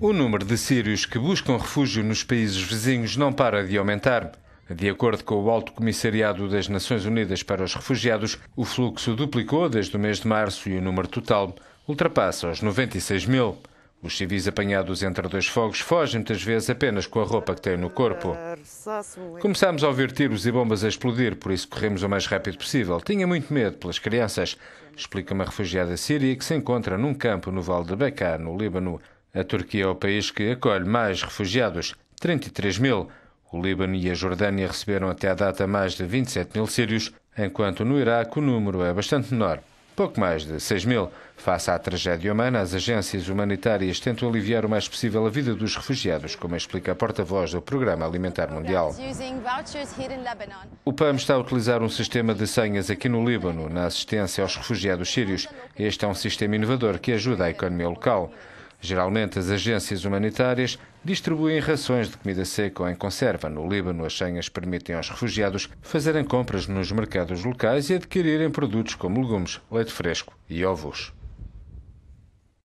O número de sírios que buscam refúgio nos países vizinhos não para de aumentar. De acordo com o Alto Comissariado das Nações Unidas para os Refugiados, o fluxo duplicou desde o mês de março e o número total ultrapassa os 96 mil. Os civis apanhados entre dois fogos fogem muitas vezes apenas com a roupa que têm no corpo. Começámos a ouvir tiros e bombas a explodir, por isso corremos o mais rápido possível. Tinha muito medo pelas crianças, explica uma refugiada síria que se encontra num campo no Vale de Bekaa, no Líbano. A Turquia é o país que acolhe mais refugiados, 33 mil. O Líbano e a Jordânia receberam até à data mais de 27 mil sírios, enquanto no Iraque o número é bastante menor, pouco mais de 6 mil. Face à tragédia humana, as agências humanitárias tentam aliviar o mais possível a vida dos refugiados, como explica a porta-voz do Programa Alimentar Mundial. O PAM está a utilizar um sistema de senhas aqui no Líbano, na assistência aos refugiados sírios. Este é um sistema inovador que ajuda a economia local. Geralmente, as agências humanitárias distribuem rações de comida seca ou em conserva. No Líbano, as senhas permitem aos refugiados fazerem compras nos mercados locais e adquirirem produtos como legumes, leite fresco e ovos.